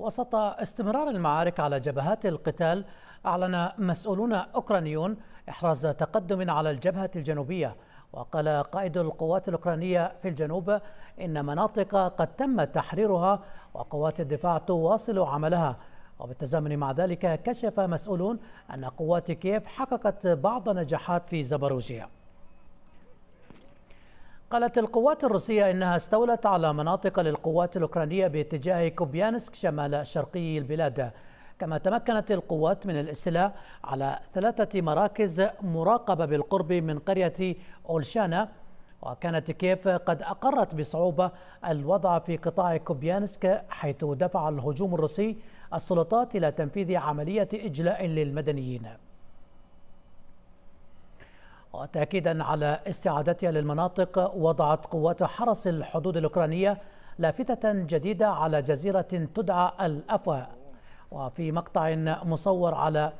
وسط استمرار المعارك على جبهات القتال أعلن مسؤولون أوكرانيون إحراز تقدم على الجبهة الجنوبية وقال قائد القوات الأوكرانية في الجنوب إن مناطق قد تم تحريرها وقوات الدفاع تواصل عملها وبالتزامن مع ذلك كشف مسؤولون أن قوات كييف حققت بعض نجاحات في زبروجيا قالت القوات الروسية إنها استولت على مناطق للقوات الأوكرانية باتجاه كوبيانسك شمال شرقي البلاد كما تمكنت القوات من الاستيلاء على ثلاثة مراكز مراقبة بالقرب من قرية أولشانا وكانت كييف قد أقرت بصعوبة الوضع في قطاع كوبيانسك حيث دفع الهجوم الروسي السلطات إلى تنفيذ عملية إجلاء للمدنيين وتأكيدا على استعادتها للمناطق وضعت قوات حرس الحدود الأوكرانية لافتة جديدة على جزيرة تدعى الأفا وفي مقطع مصور على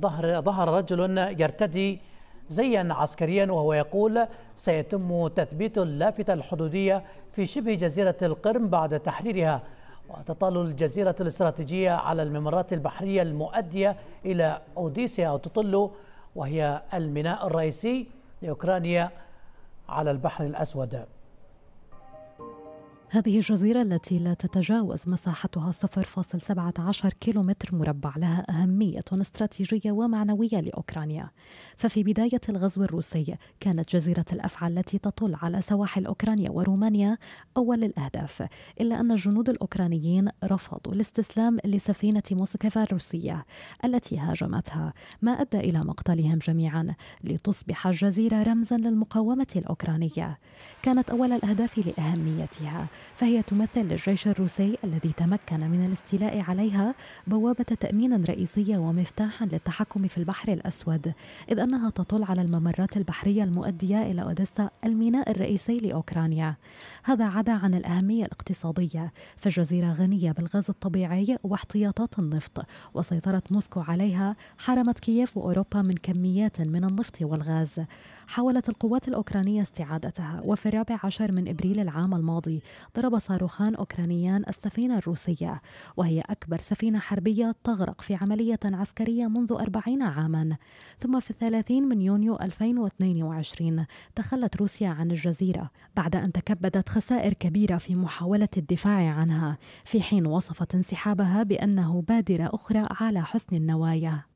ظهر ظهر رجل يرتدي زيا عسكريا وهو يقول سيتم تثبيت اللافتة الحدودية في شبه جزيرة القرم بعد تحريرها وتطل الجزيرة الاستراتيجية على الممرات البحرية المؤدية إلى أوديسيا وتطل وهي الميناء الرئيسي لأوكرانيا على البحر الأسود هذه الجزيرة التي لا تتجاوز مساحتها 0.17 كيلومتر مربع لها أهمية استراتيجية ومعنوية لأوكرانيا ففي بداية الغزو الروسي كانت جزيرة الأفعى التي تطل على سواحل أوكرانيا ورومانيا أول الأهداف إلا أن الجنود الأوكرانيين رفضوا الاستسلام لسفينة موسكفا الروسية التي هاجمتها ما أدى إلى مقتلهم جميعا لتصبح الجزيرة رمزا للمقاومة الأوكرانية كانت أول الأهداف لأهميتها فهي تمثل للجيش الروسي الذي تمكن من الاستيلاء عليها بوابة تأمين رئيسية ومفتاحا للتحكم في البحر الأسود إذ أنها تطل على الممرات البحرية المؤدية إلى أوديسا الميناء الرئيسي لأوكرانيا هذا عدا عن الأهمية الاقتصادية فالجزيرة غنية بالغاز الطبيعي واحتياطات النفط وسيطرة موسكو عليها حرمت كييف وأوروبا من كميات من النفط والغاز حاولت القوات الأوكرانية استعادتها وفي الرابع عشر من إبريل العام الماضي ضرب صاروخان أوكرانيان السفينة الروسية وهي أكبر سفينة حربية تغرق في عملية عسكرية منذ أربعين عاما ثم في الثلاثين من يونيو 2022 تخلت روسيا عن الجزيرة بعد أن تكبدت خسائر كبيرة في محاولة الدفاع عنها في حين وصفت انسحابها بأنه بادرة أخرى على حسن النوايا